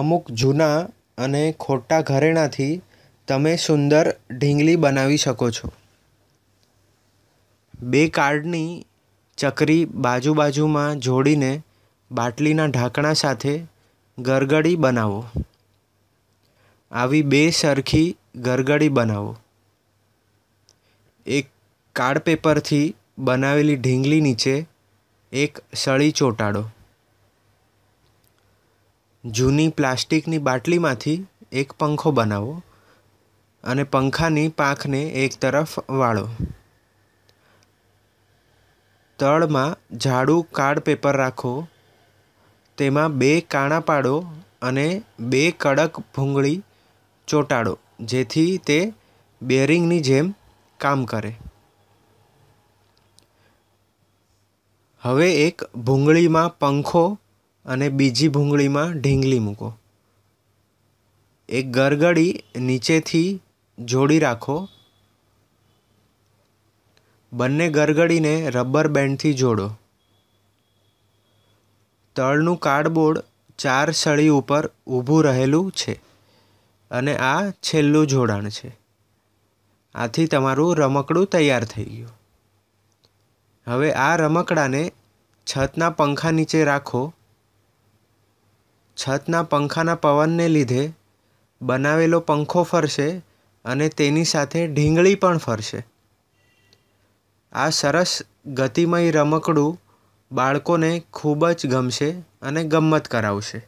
અમુક જૂના અને ખોટા ઘરેણાંથી તમે સુંદર ઢીંગલી બનાવી શકો છો બે કાર્ડની ચકરી બાજુ બાજુમાં જોડીને બાટલીના ઢાંકણા સાથે ગરગડી બનાવો આવી બે સરખી ગરગડી બનાવો એક કાર્ડ પેપરથી બનાવેલી ઢીંગલી નીચે એક સળી ચોંટાડો જૂની પ્લાસ્ટિકની બાટલીમાંથી એક પંખો બનાવો અને પંખાની પાંખને એક તરફ વાળો તળમાં ઝાડુ કાર્ડ પેપર રાખો તેમાં બે કાણા પાડો અને બે કડક ભૂંગળી ચોંટાડો જેથી તે બેરિંગની જેમ કામ કરે હવે એક ભૂંગળીમાં પંખો અને બીજી ભૂંગળીમાં ઢીંગલી મૂકો એક ગરગડી નીચેથી જોડી રાખો બંને ગરગડીને રબર બેન્ડથી જોડો તળનું કાર્ડબોર્ડ ચાર સળી ઉપર ઊભું રહેલું છે અને આ છેલ્લું જોડાણ છે આથી તમારું રમકડું તૈયાર થઈ ગયું હવે આ રમકડાને છતના પંખા નીચે રાખો છતના પંખાના પવનને લીધે બનાવેલો પંખો ફરશે અને તેની સાથે ઢીંગળી પણ ફરશે આ સરસ ગતિમય રમકડું બાળકોને ખૂબ જ ગમશે અને ગમ્મત કરાવશે